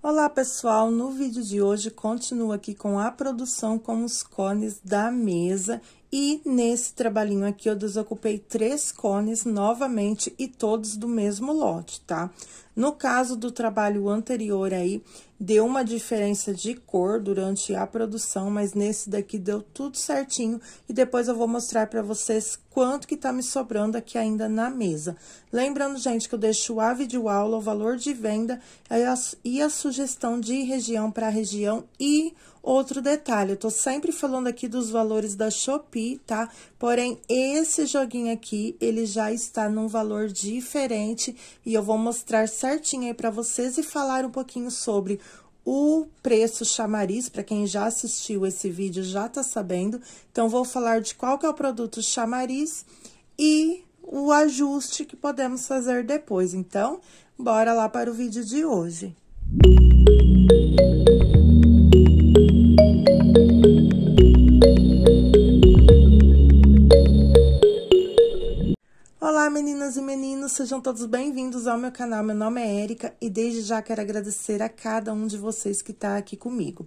Olá pessoal, no vídeo de hoje continuo aqui com a produção com os cones da mesa e nesse trabalhinho aqui, eu desocupei três cones novamente e todos do mesmo lote, tá? No caso do trabalho anterior aí, deu uma diferença de cor durante a produção, mas nesse daqui deu tudo certinho. E depois eu vou mostrar pra vocês quanto que tá me sobrando aqui ainda na mesa. Lembrando, gente, que eu deixo a videoaula, o valor de venda e a, sugestão de região para região e Outro detalhe, eu tô sempre falando aqui dos valores da Shopee, tá? Porém, esse joguinho aqui, ele já está num valor diferente e eu vou mostrar certinho aí para vocês e falar um pouquinho sobre o preço chamariz, para quem já assistiu esse vídeo já tá sabendo. Então, vou falar de qual que é o produto chamariz e o ajuste que podemos fazer depois. Então, bora lá para o vídeo de hoje. Música Olá, meninas e meninos, sejam todos bem-vindos ao meu canal. Meu nome é Érica e desde já quero agradecer a cada um de vocês que está aqui comigo.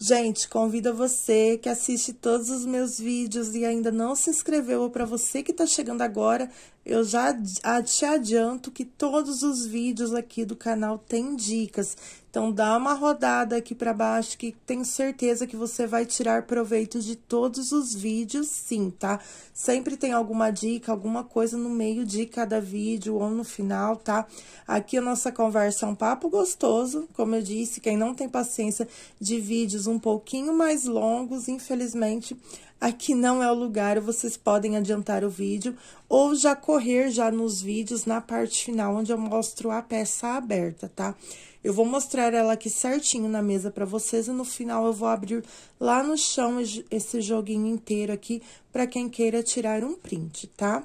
Gente, convido você que assiste todos os meus vídeos e ainda não se inscreveu, ou para você que está chegando agora, eu já ah, te adianto que todos os vídeos aqui do canal têm dicas. Então dá uma rodada aqui para baixo que tenho certeza que você vai tirar proveito de todos os vídeos, sim, tá? Sempre tem alguma dica, alguma coisa no meio de cada vídeo ou no final, tá? Aqui a nossa conversa é um papo gostoso, como eu disse, quem não tem paciência de vídeos um pouquinho mais longos, infelizmente, Aqui não é o lugar, vocês podem adiantar o vídeo ou já correr já nos vídeos na parte final, onde eu mostro a peça aberta, tá? Eu vou mostrar ela aqui certinho na mesa para vocês e no final eu vou abrir lá no chão esse joguinho inteiro aqui para quem queira tirar um print, tá?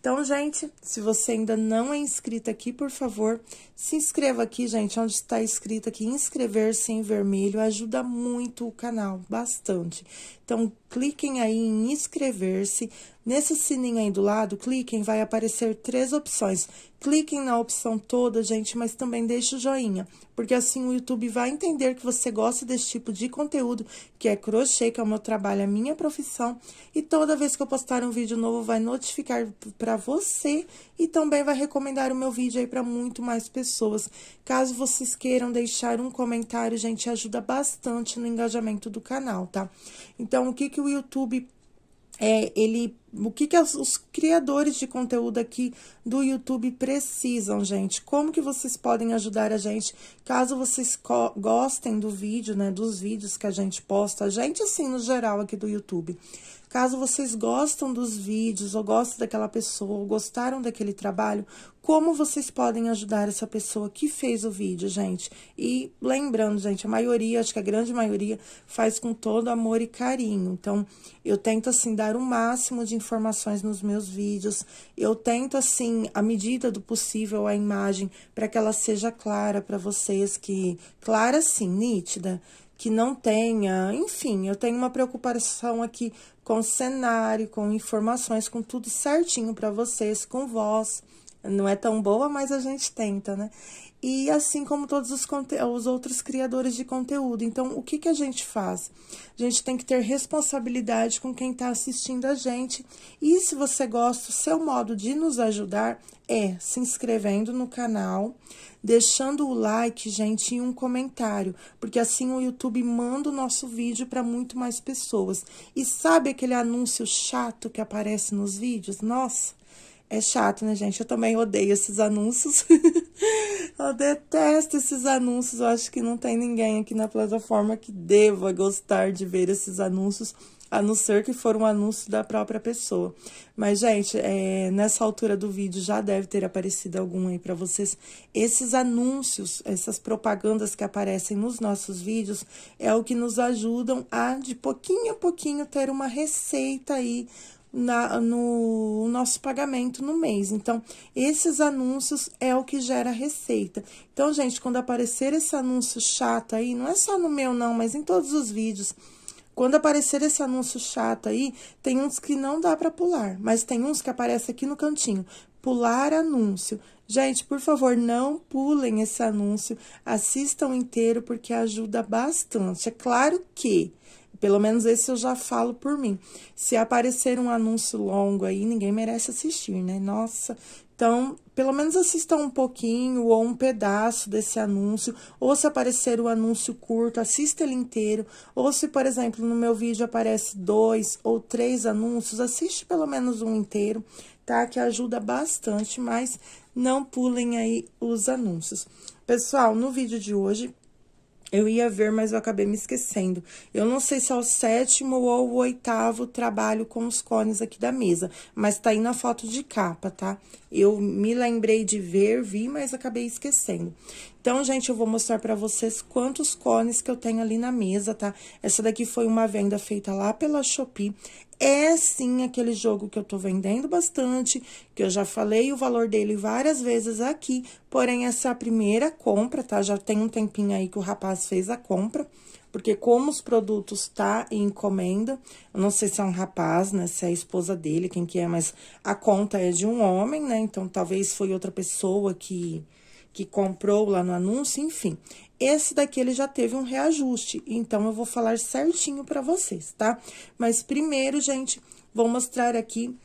Então, gente, se você ainda não é inscrito aqui, por favor, se inscreva aqui, gente, onde está escrito aqui inscrever-se em vermelho, ajuda muito o canal, bastante. Então, cliquem aí em inscrever-se. Nesse sininho aí do lado, cliquem, vai aparecer três opções. Cliquem na opção toda, gente, mas também deixe o joinha, porque assim o YouTube vai entender que você gosta desse tipo de conteúdo, que é crochê, que é o meu trabalho, a minha profissão, e toda vez que eu postar um vídeo novo, vai notificar para você e também vai recomendar o meu vídeo aí para muito mais pessoas. Caso vocês queiram deixar um comentário, gente, ajuda bastante no engajamento do canal, tá? Então, o que que o YouTube é, ele o que, que os, os criadores de conteúdo aqui do YouTube precisam, gente? Como que vocês podem ajudar a gente? Caso vocês gostem do vídeo, né, dos vídeos que a gente posta, a gente assim no geral aqui do YouTube. Caso vocês gostam dos vídeos, ou gostam daquela pessoa, ou gostaram daquele trabalho, como vocês podem ajudar essa pessoa que fez o vídeo, gente? E lembrando, gente, a maioria, acho que a grande maioria, faz com todo amor e carinho. Então, eu tento, assim, dar o máximo de informações nos meus vídeos. Eu tento, assim, à medida do possível, a imagem, para que ela seja clara para vocês, que... Clara, sim, nítida que não tenha. Enfim, eu tenho uma preocupação aqui com cenário, com informações, com tudo certinho para vocês, com voz não é tão boa, mas a gente tenta, né? E assim como todos os, os, outros criadores de conteúdo. Então, o que, que a gente faz? A gente tem que ter responsabilidade com quem está assistindo a gente. E se você gosta, o seu modo de nos ajudar é se inscrevendo no canal, deixando o like, gente, e um comentário, porque assim o YouTube manda o nosso vídeo para muito mais pessoas. E sabe aquele anúncio chato que aparece nos vídeos? Nossa! É chato, né, gente? Eu também odeio esses anúncios. eu detesto esses anúncios. Eu acho que não tem ninguém aqui na plataforma que deva gostar de ver esses anúncios, a não ser que for um anúncio da própria pessoa. Mas, gente, é, nessa altura do vídeo já deve ter aparecido algum aí para vocês. Esses anúncios, essas propagandas que aparecem nos nossos vídeos, é o que nos ajudam a, de pouquinho a pouquinho, ter uma receita aí na, no nosso pagamento no mês. Então, esses anúncios é o que gera receita. Então, gente, quando aparecer esse anúncio chato aí, não é só no meu não, mas em todos os vídeos, quando aparecer esse anúncio chato aí, tem uns que não dá para pular, mas tem uns que aparece aqui no cantinho. Pular anúncio. Gente, por favor, não pulem esse anúncio, assistam inteiro porque ajuda bastante. É claro que pelo menos esse eu já falo por mim. Se aparecer um anúncio longo aí, ninguém merece assistir, né? Nossa. Então, pelo menos assistam um pouquinho ou um pedaço desse anúncio, ou se aparecer o um anúncio curto, assista ele inteiro, ou se, por exemplo, no meu vídeo aparece dois ou três anúncios, assiste pelo menos um inteiro, tá? Que ajuda bastante, mas não pulem aí os anúncios. Pessoal, no vídeo de hoje eu ia ver, mas eu acabei me esquecendo. Eu não sei se é o sétimo ou o oitavo trabalho com os cones aqui da mesa, mas tá aí na foto de capa, tá? Eu me lembrei de ver, vi, mas acabei esquecendo. Então, gente, eu vou mostrar para vocês quantos cones que eu tenho ali na mesa, tá? Essa daqui foi uma venda feita lá pela Shopee é sim aquele jogo que eu estou vendendo bastante, que eu já falei o valor dele várias vezes aqui, porém essa é primeira compra, tá? Já tem um tempinho aí que o rapaz fez a compra, porque como os produtos tá em encomenda, eu não sei se é um rapaz, né, se é a esposa dele, quem que é, mas a conta é de um homem, né? Então talvez foi outra pessoa que que comprou lá no anúncio, enfim. Esse daqui ele já teve um reajuste, então eu vou falar certinho para vocês, tá? Mas primeiro, gente, vou mostrar aqui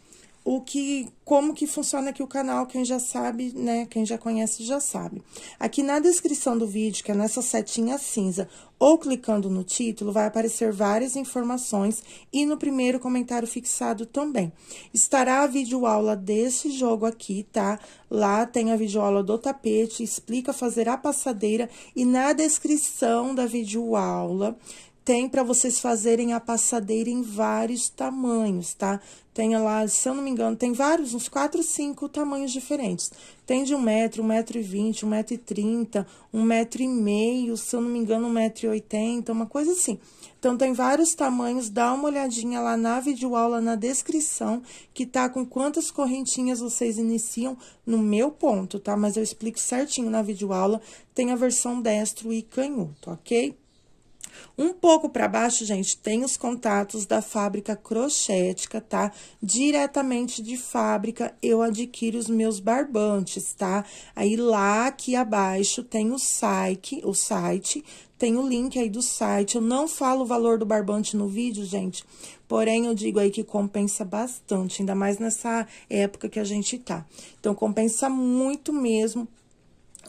o que como que funciona aqui o canal, quem já sabe, né, quem já conhece já sabe. Aqui na descrição do vídeo, que é nessa setinha cinza, ou clicando no título, vai aparecer várias informações e no primeiro comentário fixado também. Estará a videoaula desse jogo aqui, tá? Lá tem a videoaula do tapete, explica fazer a passadeira e na descrição da videoaula tem para vocês fazerem a passadeira em vários tamanhos, tá? Tem lá, se eu não me engano, tem vários, uns 4, 5 tamanhos diferentes. Tem de 1 metro, 1 metro e 20, 1 metro e 30, 1 metro e meio, se eu não me engano, 1 metro e 80, uma coisa assim. Então, tem vários tamanhos, dá uma olhadinha lá na videoaula, na descrição, que tá com quantas correntinhas vocês iniciam no meu ponto, tá? Mas eu explico certinho na videoaula, tem a versão destro e canhoto, ok? Um pouco para baixo, gente, tem os contatos da fábrica crochética, tá? Diretamente de fábrica eu adquiro os meus barbantes, tá? Aí lá aqui abaixo tem o site, o site, tem o link aí do site. Eu não falo o valor do barbante no vídeo, gente, porém eu digo aí que compensa bastante, ainda mais nessa época que a gente tá. Então compensa muito mesmo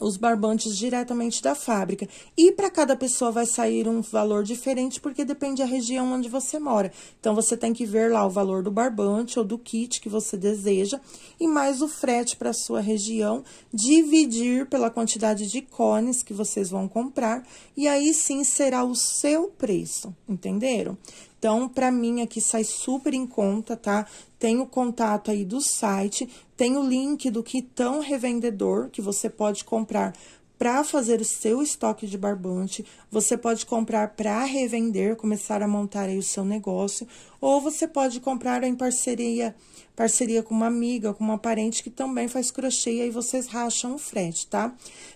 os barbantes diretamente da fábrica. E para cada pessoa vai sair um valor diferente, porque depende da região onde você mora. Então, você tem que ver lá o valor do barbante ou do kit que você deseja e mais o frete para a sua região, dividir pela quantidade de cones que vocês vão comprar e aí sim será o seu preço, entenderam? Então, para mim, aqui sai super em conta, tá? Tem o contato aí do site, tem o link do quitão revendedor que você pode comprar para fazer o seu estoque de barbante, você pode comprar para revender, começar a montar aí o seu negócio, ou você pode comprar em parceria, parceria com uma amiga, com uma parente que também faz crochê e aí vocês racham o frete, tá?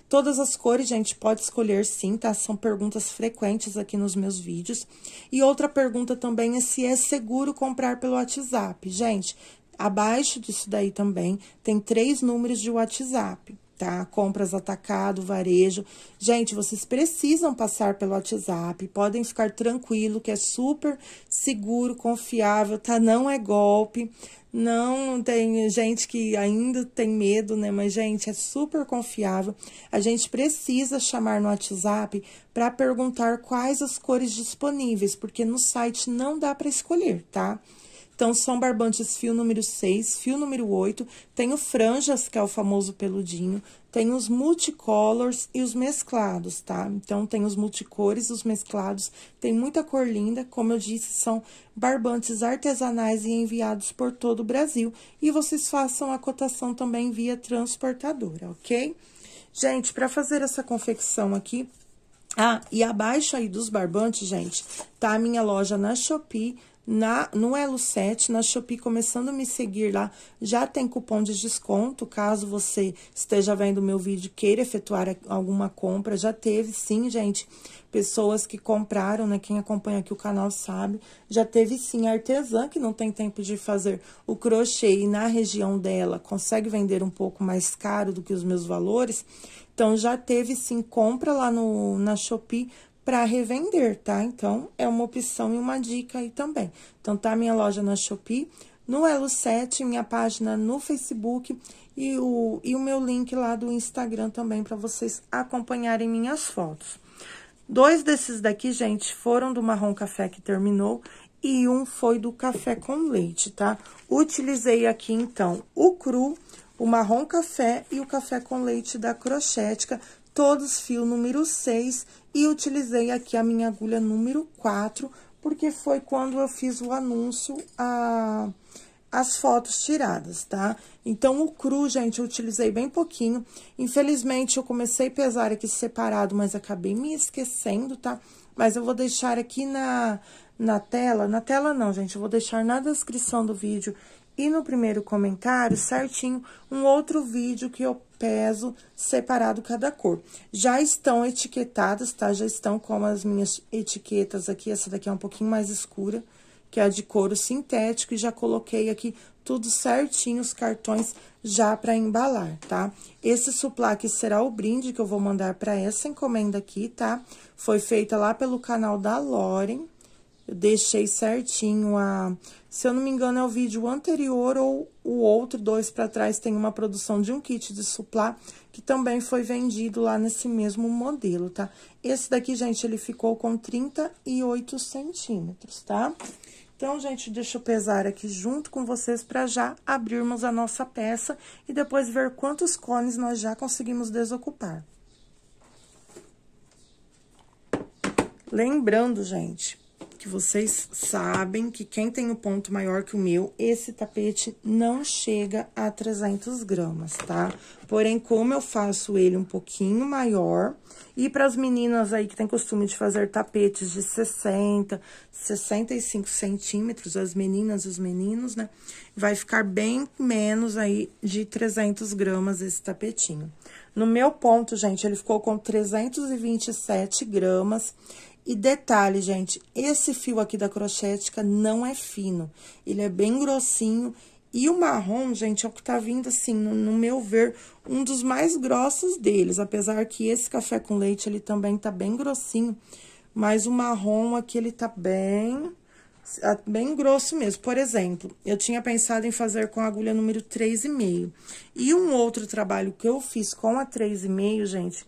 Todas as cores, gente, pode escolher sim, tá? São perguntas frequentes aqui nos meus vídeos. E outra pergunta também é se é seguro comprar pelo WhatsApp. Gente, abaixo disso daí também tem três números de WhatsApp tá? Compras atacado, varejo. Gente, vocês precisam passar pelo WhatsApp, podem ficar tranquilo que é super seguro, confiável, tá? Não é golpe. Não tem gente que ainda tem medo, né? Mas gente, é super confiável. A gente precisa chamar no WhatsApp para perguntar quais as cores disponíveis, porque no site não dá para escolher, tá? Então, são barbantes fio número 6, fio número 8, tem o franjas, que é o famoso peludinho, tem os multicolors e os mesclados, tá? Então, tem os multicores, os mesclados, tem muita cor linda, como eu disse, são barbantes artesanais e enviados por todo o Brasil. E vocês façam a cotação também via transportadora, ok? Gente, para fazer essa confecção aqui, ah, e abaixo aí dos barbantes, gente, tá a minha loja na Shopee, na no Elo 7, na Shopee, começando a me seguir lá, já tem cupom de desconto, caso você esteja vendo meu vídeo queira efetuar alguma compra, já teve sim, gente, pessoas que compraram, né, quem acompanha aqui o canal sabe, já teve sim artesã que não tem tempo de fazer o crochê e na região dela consegue vender um pouco mais caro do que os meus valores, então já teve sim compra lá no na Shopee para revender, tá? Então, é uma opção e uma dica aí também. Então, tá minha loja na Shopee, no Elo 7, minha página no Facebook e o, e o meu link lá do Instagram também para vocês acompanharem minhas fotos. Dois desses daqui, gente, foram do marrom café que terminou e um foi do café com leite, tá? Utilizei aqui, então, o cru, o marrom café e o café com leite da Crochética, todos fio número 6 e utilizei aqui a minha agulha número 4, porque foi quando eu fiz o anúncio a, as fotos tiradas, tá? Então, o cru, gente, eu utilizei bem pouquinho. Infelizmente, eu comecei a pesar aqui separado, mas acabei me esquecendo, tá? Mas eu vou deixar aqui na, na tela, na tela não, gente, eu vou deixar na descrição do vídeo e no primeiro comentário certinho um outro vídeo que eu peso separado cada cor. Já estão etiquetadas, tá? Já estão com as minhas etiquetas aqui, essa daqui é um pouquinho mais escura, que é a de couro sintético, e já coloquei aqui tudo certinho, os cartões já para embalar, tá? Esse suplaque será o brinde que eu vou mandar para essa encomenda aqui, tá? Foi feita lá pelo canal da Loren, eu deixei certinho a. Se eu não me engano, é o vídeo anterior ou o outro, dois para trás, tem uma produção de um kit de suplá que também foi vendido lá nesse mesmo modelo, tá? Esse daqui, gente, ele ficou com 38 centímetros, tá? Então, gente, deixa eu pesar aqui junto com vocês para já abrirmos a nossa peça e depois ver quantos cones nós já conseguimos desocupar. Lembrando, gente, que vocês sabem que quem tem o um ponto maior que o meu, esse tapete não chega a 300 gramas, tá? Porém, como eu faço ele um pouquinho maior, e para as meninas aí que tem costume de fazer tapetes de 60, 65 centímetros, as meninas e os meninos, né? Vai ficar bem menos aí de 300 gramas esse tapetinho. No meu ponto, gente, ele ficou com 327 gramas e detalhe, gente, esse fio aqui da crochética não é fino, ele é bem grossinho. E o marrom, gente, é o que tá vindo, assim, no, no meu ver, um dos mais grossos deles. Apesar que esse café com leite, ele também tá bem grossinho, mas o marrom aqui, ele tá bem ah, bem grosso mesmo. Por exemplo, eu tinha pensado em fazer com a agulha número 3,5. E um outro trabalho que eu fiz com a 3,5, gente,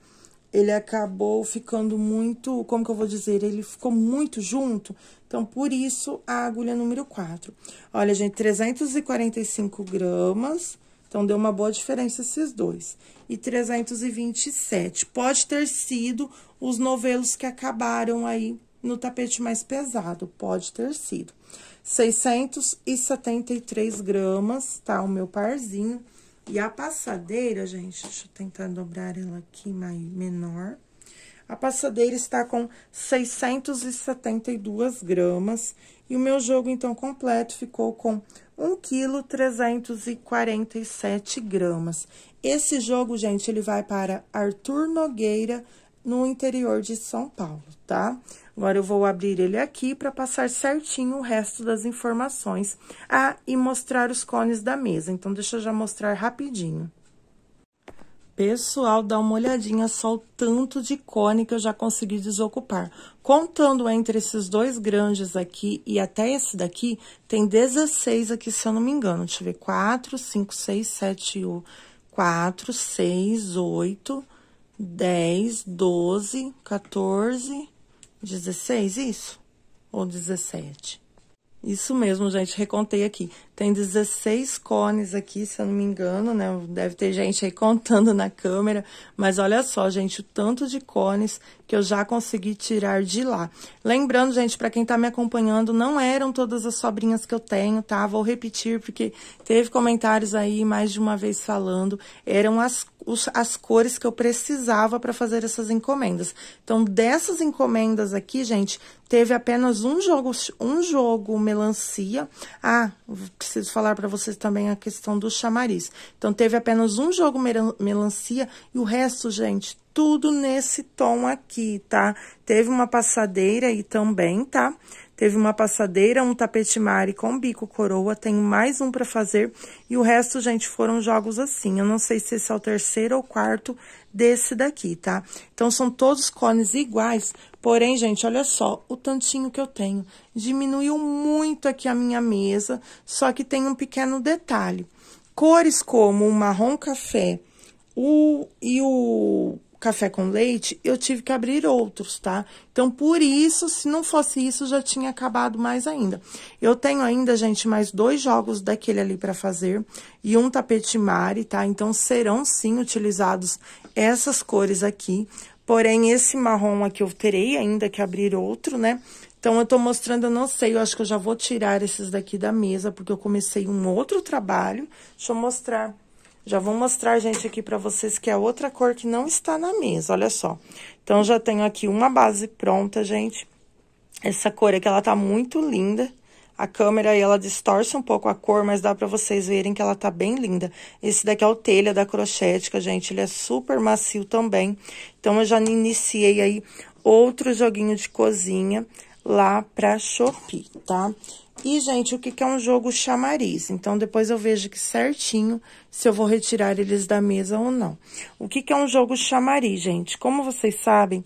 ele acabou ficando muito, como que eu vou dizer, ele ficou muito junto. Então, por isso, a agulha número 4. Olha, gente, 345 gramas, então deu uma boa diferença esses dois. E 327. Pode ter sido os novelos que acabaram aí no tapete mais pesado, pode ter sido. 673 gramas, tá? O meu parzinho. E a passadeira, gente, deixa eu tentar dobrar ela aqui mais menor. A passadeira está com 672 gramas. E o meu jogo, então, completo ficou com 1,347 gramas. Esse jogo, gente, ele vai para Arthur Nogueira, no interior de São Paulo, tá? Agora, eu vou abrir ele aqui para passar certinho o resto das informações. Ah, e mostrar os cones da mesa. Então, deixa eu já mostrar rapidinho. Pessoal, dá uma olhadinha só o tanto de cone que eu já consegui desocupar. Contando entre esses dois grandes aqui e até esse daqui, tem 16 aqui, se eu não me engano. Deixa eu ver, 4, 5, 6, 7, 8, 4, 6, 8, 10, 12, 14, 16, isso? Ou 17? Isso mesmo, gente, recontei aqui. Tem 16 cones aqui, se eu não me engano, né? Deve ter gente aí contando na câmera. Mas olha só, gente, o tanto de cones que eu já consegui tirar de lá. Lembrando, gente, para quem tá me acompanhando, não eram todas as sobrinhas que eu tenho, tá? Vou repetir, porque teve comentários aí mais de uma vez falando. Eram as, os, as cores que eu precisava para fazer essas encomendas. Então, dessas encomendas aqui, gente, teve apenas um jogo, um jogo melancia. Ah, preciso falar para vocês também a questão do chamariz. Então, teve apenas um jogo melancia e o resto, gente, tudo nesse tom aqui, tá? Teve uma passadeira aí também, tá? Teve uma passadeira, um tapetimari com bico coroa, tenho mais um para fazer e o resto, gente, foram jogos assim. Eu não sei se esse é o terceiro ou quarto desse daqui, tá? Então, são todos cones iguais, porém, gente, olha só o tantinho que eu tenho. Diminuiu muito aqui a minha mesa, só que tem um pequeno detalhe. Cores como o marrom café o, e o café com leite, eu tive que abrir outros, tá? Então, por isso, se não fosse isso, já tinha acabado mais ainda. Eu tenho ainda, gente, mais dois jogos daquele ali para fazer e um tapete mare, tá? Então, serão sim utilizados essas cores aqui. Porém, esse marrom aqui eu terei ainda que abrir outro, né? Então, eu tô mostrando, eu não sei, eu acho que eu já vou tirar esses daqui da mesa, porque eu comecei um outro trabalho. Deixa eu mostrar já vou mostrar, gente, aqui pra vocês que é outra cor que não está na mesa, olha só. Então, já tenho aqui uma base pronta, gente. Essa cor aqui, ela tá muito linda. A câmera aí, ela distorce um pouco a cor, mas dá pra vocês verem que ela tá bem linda. Esse daqui é o telha da Crochética, gente. Ele é super macio também. Então, eu já iniciei aí outro joguinho de cozinha lá para Shopee, tá? E, gente, o que, é um jogo chamariz? Então, depois eu vejo que certinho se eu vou retirar eles da mesa ou não. O que, é um jogo chamariz, gente? Como vocês sabem,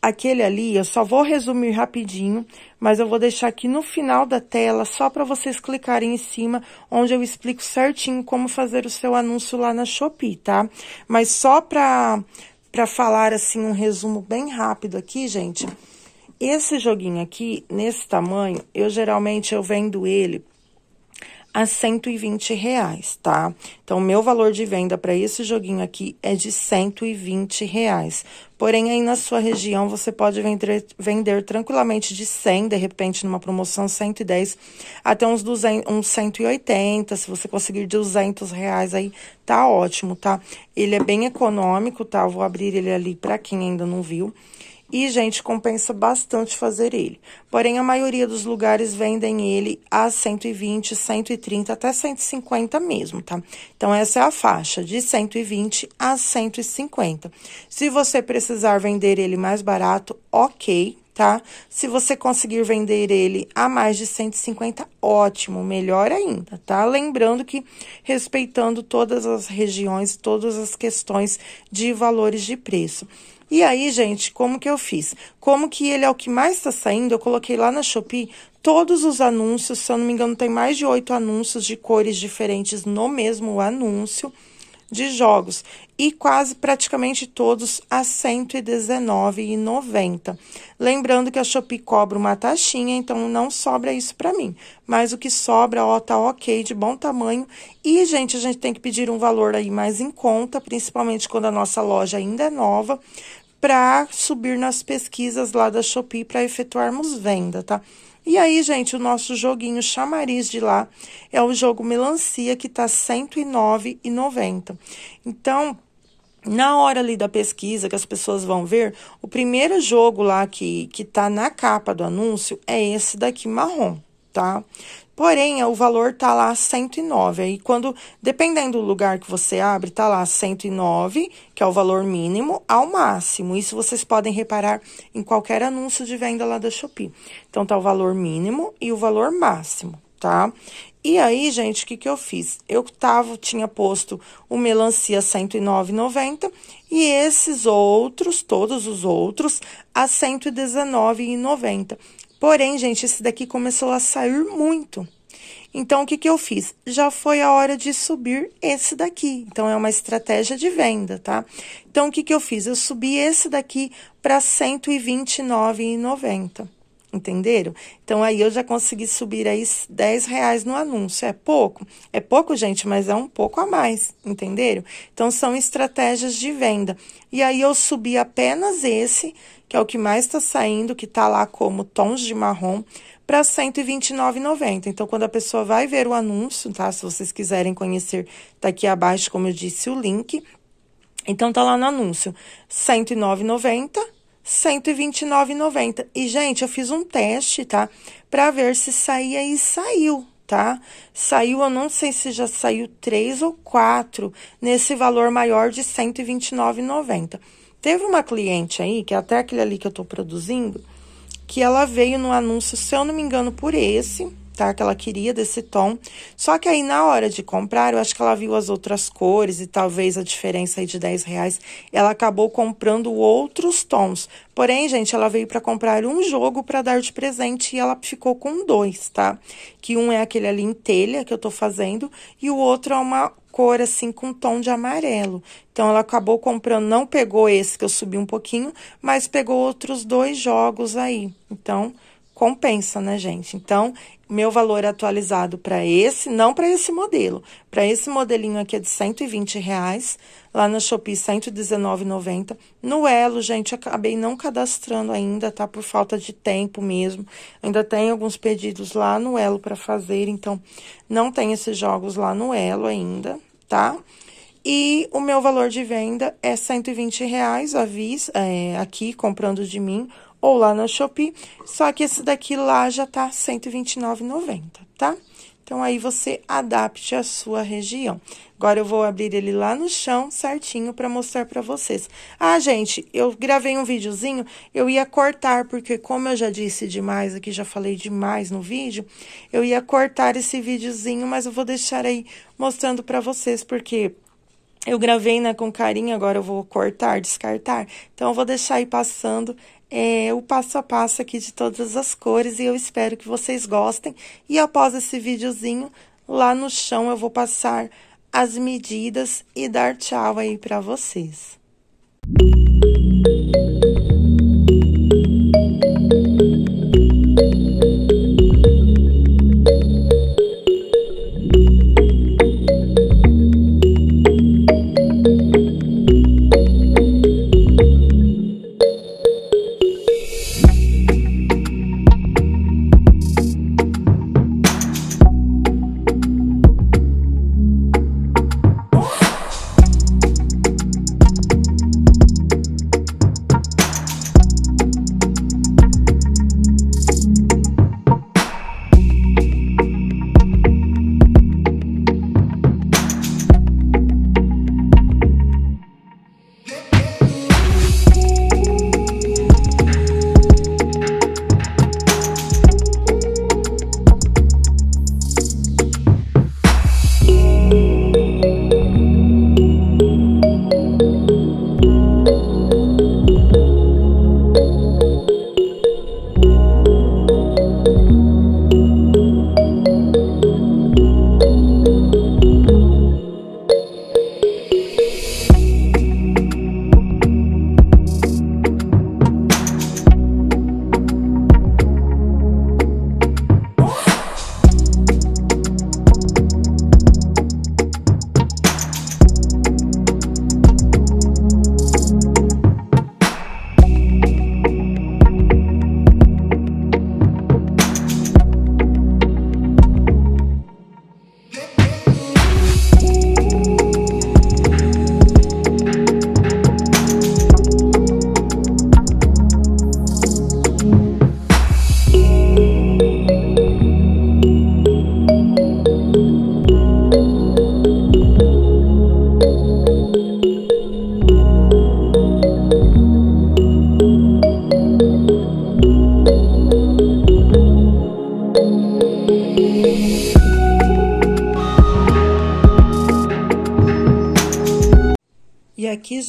aquele ali, eu só vou resumir rapidinho, mas eu vou deixar aqui no final da tela, só para vocês clicarem em cima, onde eu explico certinho como fazer o seu anúncio lá na Shopee, tá? Mas só para falar, assim, um resumo bem rápido aqui, gente... Esse joguinho aqui, nesse tamanho, eu geralmente eu vendo ele a 120 reais, tá? Então, meu valor de venda para esse joguinho aqui é de 120 reais. Porém, aí na sua região, você pode vender, vender tranquilamente de 100, de repente, numa promoção 110, até uns, 200, uns 180, se você conseguir 200 reais aí, tá ótimo, tá? Ele é bem econômico, tá? Eu vou abrir ele ali para quem ainda não viu. E, gente, compensa bastante fazer ele. Porém, a maioria dos lugares vendem ele a 120, 130, até 150 mesmo, tá? Então, essa é a faixa, de 120 a 150. Se você precisar vender ele mais barato, ok, tá? Se você conseguir vender ele a mais de 150, ótimo, melhor ainda, tá? Lembrando que respeitando todas as regiões, todas as questões de valores de preço. E aí, gente, como que eu fiz? Como que ele é o que mais está saindo, eu coloquei lá na Shopee todos os anúncios, se eu não me engano, tem mais de oito anúncios de cores diferentes no mesmo anúncio de jogos e quase praticamente todos a R$ 119,90. Lembrando que a Shopee cobra uma taxinha, então não sobra isso para mim, mas o que sobra, ó, tá OK, de bom tamanho. E gente, a gente tem que pedir um valor aí mais em conta, principalmente quando a nossa loja ainda é nova, para subir nas pesquisas lá da Shopee para efetuarmos venda, tá? E aí, gente, o nosso joguinho chamariz de lá é o jogo melancia que tá R$ 109,90. Então, na hora ali da pesquisa que as pessoas vão ver, o primeiro jogo lá que, que tá na capa do anúncio é esse daqui marrom, tá? Porém, o valor tá lá 109. Aí quando dependendo do lugar que você abre, tá lá 109, que é o valor mínimo ao máximo. Isso vocês podem reparar em qualquer anúncio de venda lá da Shopee. Então tá o valor mínimo e o valor máximo, tá? E aí, gente, o que, que eu fiz? Eu tava, tinha posto o melancia 109,90 e esses outros, todos os outros, a 119,90. Porém, gente, esse daqui começou a sair muito. Então, o que, que eu fiz? Já foi a hora de subir esse daqui. Então, é uma estratégia de venda, tá? Então, o que, que eu fiz? Eu subi esse daqui para R$ 129,90 entenderam? Então aí eu já consegui subir aí 10 reais no anúncio. É pouco? É pouco, gente, mas é um pouco a mais, entenderam? Então são estratégias de venda. E aí eu subi apenas esse, que é o que mais está saindo, que está lá como tons de marrom, para R$ 129,90. Então, quando a pessoa vai ver o anúncio, tá? Se vocês quiserem conhecer, tá aqui abaixo, como eu disse, o link. Então, tá lá no anúncio, R$ 109,90 129,90. E gente, eu fiz um teste, tá? Para ver se saía e saiu, tá? Saiu, eu não sei se já saiu três ou quatro nesse valor maior de 129,90. Teve uma cliente aí, que é até aquele ali que eu tô produzindo, que ela veio no anúncio, se eu não me engano, por esse tá? Que ela queria desse tom. Só que aí, na hora de comprar, eu acho que ela viu as outras cores e talvez a diferença aí de 10 reais. Ela acabou comprando outros tons. Porém, gente, ela veio para comprar um jogo para dar de presente e ela ficou com dois, tá? Que um é aquele ali em telha que eu tô fazendo e o outro é uma cor assim com um tom de amarelo. Então ela acabou comprando, não pegou esse que eu subi um pouquinho, mas pegou outros dois jogos aí. Então, compensa, né, gente? Então, meu valor atualizado para esse, não para esse modelo. Para esse modelinho aqui é de 120 reais, lá na Shopee 119,90. No Elo, gente, acabei não cadastrando ainda, tá? Por falta de tempo mesmo. Ainda tem alguns pedidos lá no Elo para fazer, então não tem esses jogos lá no Elo ainda, tá? E o meu valor de venda é 120 reais, avis, é, aqui comprando de mim ou lá na Shopee, só que esse daqui lá já tá R$ 129,90, tá? Então, aí você adapte a sua região. Agora, eu vou abrir ele lá no chão, certinho, para mostrar para vocês. Ah, gente, eu gravei um videozinho, eu ia cortar, porque como eu já disse demais aqui, já falei demais no vídeo, eu ia cortar esse videozinho, mas eu vou deixar aí mostrando para vocês, porque... Eu gravei, né, com carinho, agora eu vou cortar, descartar. Então, eu vou deixar aí passando é, o passo a passo aqui de todas as cores e eu espero que vocês gostem. E após esse videozinho, lá no chão eu vou passar as medidas e dar tchau aí para vocês.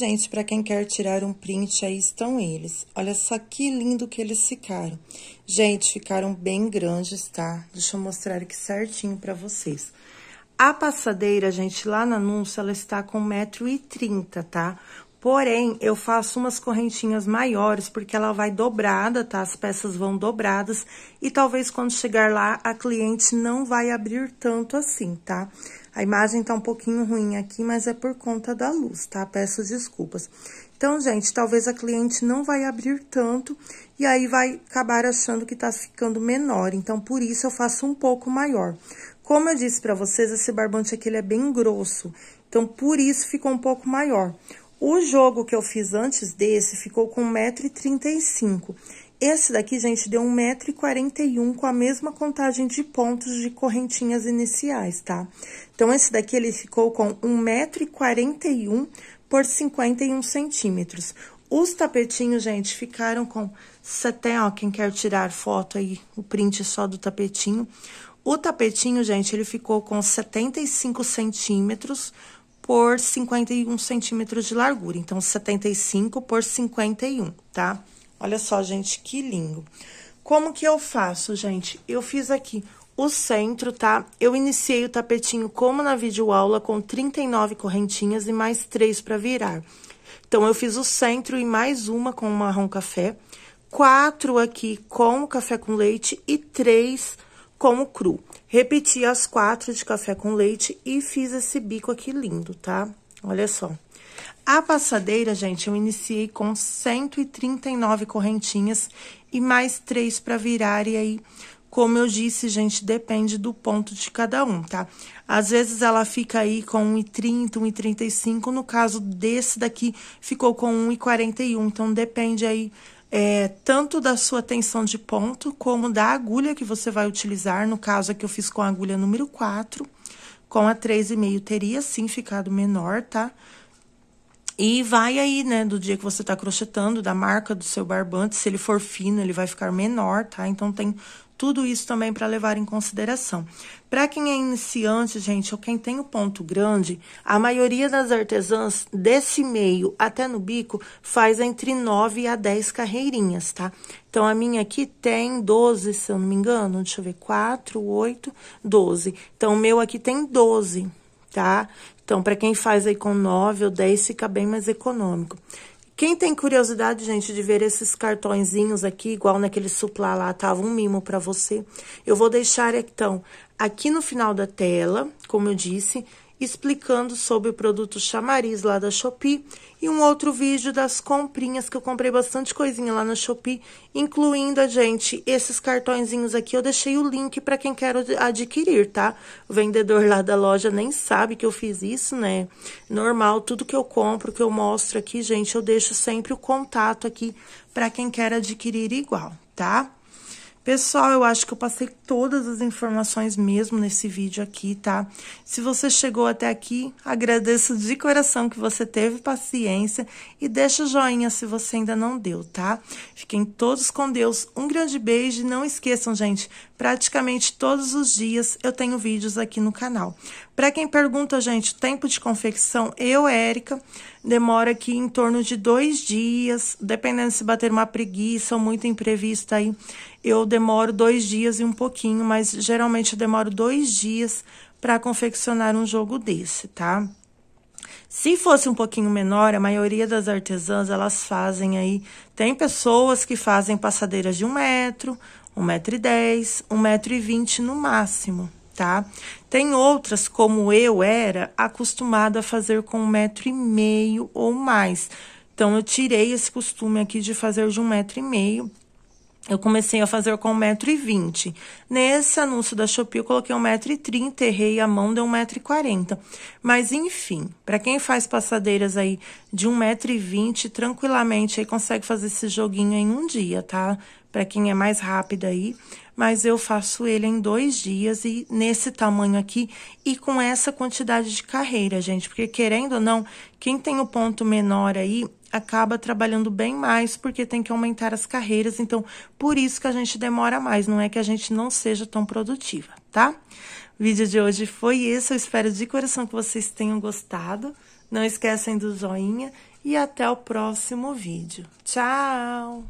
gente, para quem quer tirar um print, aí estão eles. Olha só que lindo que eles ficaram. Gente, ficaram bem grandes, tá? Deixa eu mostrar aqui certinho para vocês. A passadeira, gente, lá na Anúncio, ela está com 1,30m, tá? Porém, eu faço umas correntinhas maiores, porque ela vai dobrada, tá? As peças vão dobradas. E talvez quando chegar lá, a cliente não vai abrir tanto assim, tá? Tá? A imagem tá um pouquinho ruim aqui, mas é por conta da luz, tá? Peço desculpas. Então, gente, talvez a cliente não vai abrir tanto e aí vai acabar achando que tá ficando menor. Então, por isso eu faço um pouco maior. Como eu disse para vocês, esse barbante aqui ele é bem grosso. Então, por isso ficou um pouco maior. O jogo que eu fiz antes desse ficou com 1,35m. Esse daqui, gente, deu 1,41m com a mesma contagem de pontos de correntinhas iniciais, tá? Então, esse daqui, ele ficou com 1,41m por 51 centímetros. Os tapetinhos, gente, ficaram com... Até, ó, quem quer tirar foto aí, o print só do tapetinho. O tapetinho, gente, ele ficou com 75 centímetros por 51 centímetros de largura. Então, 75 por 51, tá? Olha só, gente, que lindo. Como que eu faço, gente? Eu fiz aqui o centro, tá? Eu iniciei o tapetinho como na videoaula, com 39 correntinhas e mais três para virar. Então, eu fiz o centro e mais uma com marrom café, quatro aqui com café com leite e três com o cru. Repeti as quatro de café com leite e fiz esse bico aqui lindo, tá? Olha só. A passadeira, gente, eu iniciei com 139 correntinhas e mais três para virar. E aí, como eu disse, gente, depende do ponto de cada um, tá? Às vezes ela fica aí com 1,30, 1,35. No caso desse daqui, ficou com 1,41. Então, depende aí é, tanto da sua tensão de ponto, como da agulha que você vai utilizar. No caso aqui, eu fiz com a agulha número 4. Com a 3,5 teria sim ficado menor, Tá? E vai aí, né, do dia que você tá crochetando, da marca do seu barbante, se ele for fino, ele vai ficar menor, tá? Então tem tudo isso também para levar em consideração. Para quem é iniciante, gente, ou quem tem o ponto grande, a maioria das artesãs desse meio até no bico faz entre 9 a 10 carreirinhas, tá? Então, a minha aqui tem 12, se eu não me engano, deixa eu ver, 4, 8, 12. Então, o meu aqui tem 12, tá? Então, para quem faz aí com 9 ou 10, fica bem mais econômico. Quem tem curiosidade, gente, de ver esses cartõezinhos aqui, igual naquele suplá lá, tava um mimo para você, eu vou deixar, então, aqui no final da tela, como eu disse, explicando sobre o produto chamariz lá da Shopee e um outro vídeo das comprinhas que eu comprei bastante coisinha lá na Shopee, incluindo a gente esses cartõezinhos aqui. Eu deixei o link para quem quer adquirir, tá? O vendedor lá da loja nem sabe que eu fiz isso, né? Normal, tudo que eu compro, que eu mostro aqui, gente, eu deixo sempre o contato aqui para quem quer adquirir igual, tá? Pessoal, eu acho que eu passei todas as informações mesmo nesse vídeo aqui, tá? Se você chegou até aqui, agradeço de coração que você teve paciência e deixa o joinha se você ainda não deu, tá? Fiquem todos com Deus, um grande beijo e não esqueçam, gente, Praticamente todos os dias eu tenho vídeos aqui no canal. Para quem pergunta, gente, tempo de confecção, eu, Érica, demora aqui em torno de dois dias, dependendo se bater uma preguiça ou muito imprevisto aí, eu demoro dois dias e um pouquinho, mas geralmente eu demoro dois dias para confeccionar um jogo desse, tá? Se fosse um pouquinho menor, a maioria das artesãs, elas fazem aí... Tem pessoas que fazem passadeiras de um metro, 1,10m, 1,20m no máximo, tá? Tem outras, como eu era, acostumada a fazer com 1,5m ou mais. Então, eu tirei esse costume aqui de fazer de 1,5m eu comecei a fazer com 1,20m. Nesse anúncio da Shopee, eu coloquei 1,30m, errei a mão, deu 1,40m. Mas, enfim, para quem faz passadeiras aí de 1,20m, tranquilamente aí consegue fazer esse joguinho em um dia, tá? Para quem é mais rápido aí. Mas eu faço ele em dois dias e nesse tamanho aqui e com essa quantidade de carreira, gente. Porque, querendo ou não, quem tem o ponto menor aí acaba trabalhando bem mais porque tem que aumentar as carreiras, então por isso que a gente demora mais, não é que a gente não seja tão produtiva, tá? O vídeo de hoje foi esse, eu espero de coração que vocês tenham gostado. Não esquecem do joinha e até o próximo vídeo. Tchau!